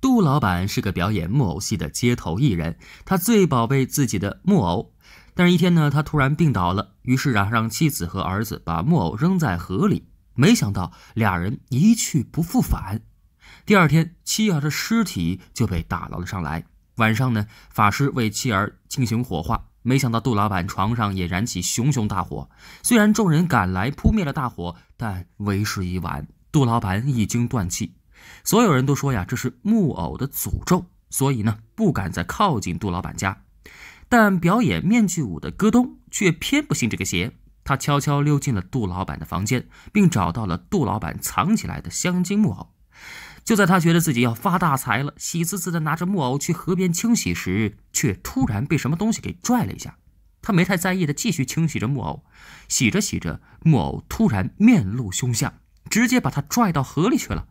杜老板是个表演木偶戏的街头艺人，他最宝贝自己的木偶。但是一天呢，他突然病倒了，于是啊，让妻子和儿子把木偶扔在河里。没想到俩人一去不复返。第二天，妻儿的尸体就被打捞了上来。晚上呢，法师为妻儿进行火化。没想到杜老板床上也燃起熊熊大火。虽然众人赶来扑灭了大火，但为时已晚，杜老板已经断气。所有人都说呀，这是木偶的诅咒，所以呢，不敢再靠近杜老板家。但表演面具舞的戈东却偏不信这个邪，他悄悄溜进了杜老板的房间，并找到了杜老板藏起来的香精木偶。就在他觉得自己要发大财了，喜滋滋的拿着木偶去河边清洗时，却突然被什么东西给拽了一下。他没太在意的继续清洗着木偶，洗着洗着，木偶突然面露凶相，直接把他拽到河里去了。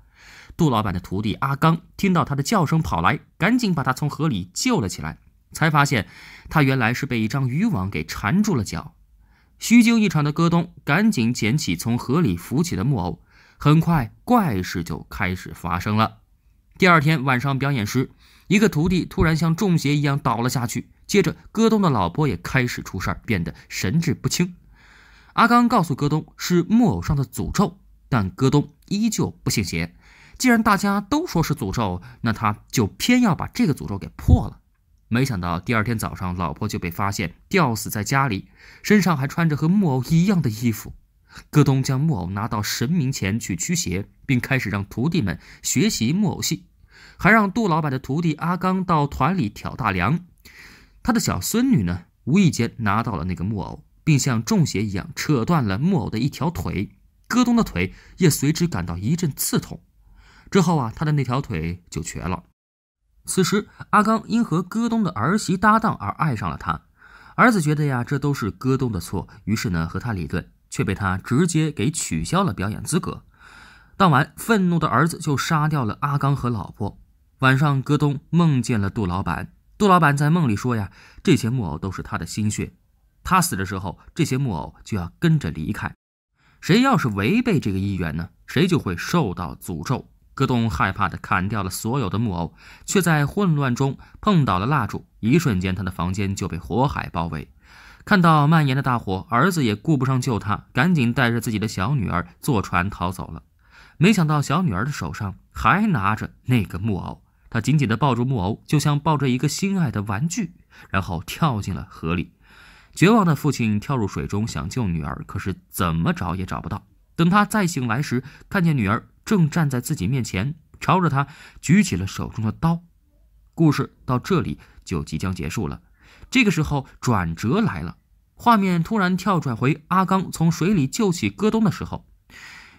杜老板的徒弟阿刚听到他的叫声跑来，赶紧把他从河里救了起来，才发现他原来是被一张渔网给缠住了脚。虚惊一场的戈东赶紧捡起从河里浮起的木偶，很快怪事就开始发生了。第二天晚上表演时，一个徒弟突然像中邪一样倒了下去，接着戈东的老婆也开始出事儿，变得神志不清。阿刚告诉戈东是木偶上的诅咒，但戈东依旧不信邪。既然大家都说是诅咒，那他就偏要把这个诅咒给破了。没想到第二天早上，老婆就被发现吊死在家里，身上还穿着和木偶一样的衣服。戈东将木偶拿到神明前去驱邪，并开始让徒弟们学习木偶戏，还让杜老板的徒弟阿刚到团里挑大梁。他的小孙女呢，无意间拿到了那个木偶，并像中邪一样扯断了木偶的一条腿，戈东的腿也随之感到一阵刺痛。之后啊，他的那条腿就瘸了。此时，阿刚因和戈东的儿媳搭档而爱上了他。儿子觉得呀，这都是戈东的错，于是呢，和他理论，却被他直接给取消了表演资格。当晚，愤怒的儿子就杀掉了阿刚和老婆。晚上，戈东梦见了杜老板。杜老板在梦里说呀：“这些木偶都是他的心血，他死的时候，这些木偶就要跟着离开。谁要是违背这个意愿呢，谁就会受到诅咒。”戈东害怕地砍掉了所有的木偶，却在混乱中碰倒了蜡烛。一瞬间，他的房间就被火海包围。看到蔓延的大火，儿子也顾不上救他，赶紧带着自己的小女儿坐船逃走了。没想到，小女儿的手上还拿着那个木偶，她紧紧地抱住木偶，就像抱着一个心爱的玩具，然后跳进了河里。绝望的父亲跳入水中想救女儿，可是怎么找也找不到。等他再醒来时，看见女儿。正站在自己面前，朝着他举起了手中的刀。故事到这里就即将结束了。这个时候转折来了，画面突然跳转回阿刚从水里救起戈东的时候。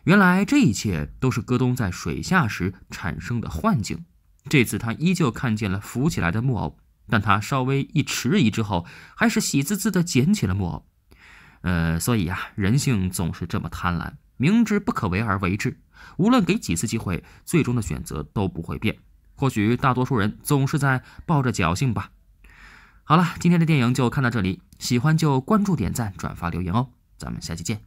原来这一切都是戈东在水下时产生的幻境。这次他依旧看见了浮起来的木偶，但他稍微一迟疑之后，还是喜滋滋地捡起了木偶。呃，所以啊，人性总是这么贪婪。明知不可为而为之，无论给几次机会，最终的选择都不会变。或许大多数人总是在抱着侥幸吧。好了，今天的电影就看到这里，喜欢就关注、点赞、转发、留言哦。咱们下期见。